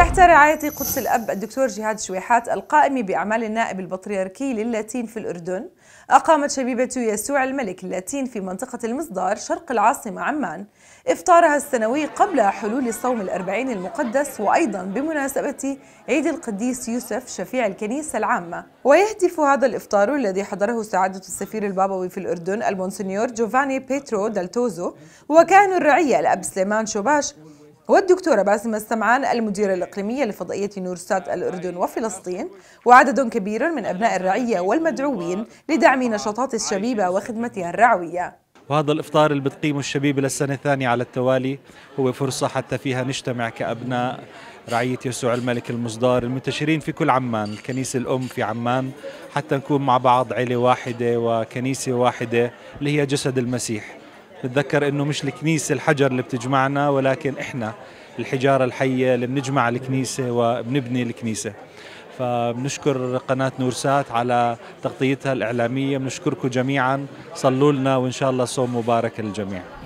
تحت رعاية قدس الأب الدكتور جهاد شويحات القائم بأعمال النائب البطريركي للاتين في الأردن أقامت شبيبة يسوع الملك اللاتين في منطقة المصدار شرق العاصمة عمان إفطارها السنوي قبل حلول صوم الأربعين المقدس وأيضا بمناسبة عيد القديس يوسف شفيع الكنيسة العامة ويهدف هذا الإفطار الذي حضره سعادة السفير البابوي في الأردن المونسنيور جوفاني بيترو دالتوزو وكان الرعية الأب سليمان شوباش والدكتورة باسمة السمعان المديرة الإقليمية لفضائية نورسات الأردن وفلسطين وعدد كبير من أبناء الرعية والمدعوين لدعم نشاطات الشبيبة وخدمتها الرعوية وهذا الإفطار اللي بتقيمه الشبيبة للسنة الثانية على التوالي هو فرصة حتى فيها نجتمع كأبناء رعية يسوع الملك المصدار المنتشرين في كل عمان الكنيسة الأم في عمان حتى نكون مع بعض عيلة واحدة وكنيسة واحدة اللي هي جسد المسيح بتذكر انه مش الكنيسه الحجر اللي بتجمعنا ولكن احنا الحجاره الحيه اللي بنجمع الكنيسه وبنبني الكنيسه فبنشكر قناة نورسات على تغطيتها الإعلامية بنشكركم جميعا صلوا لنا وإن شاء الله صوم مبارك للجميع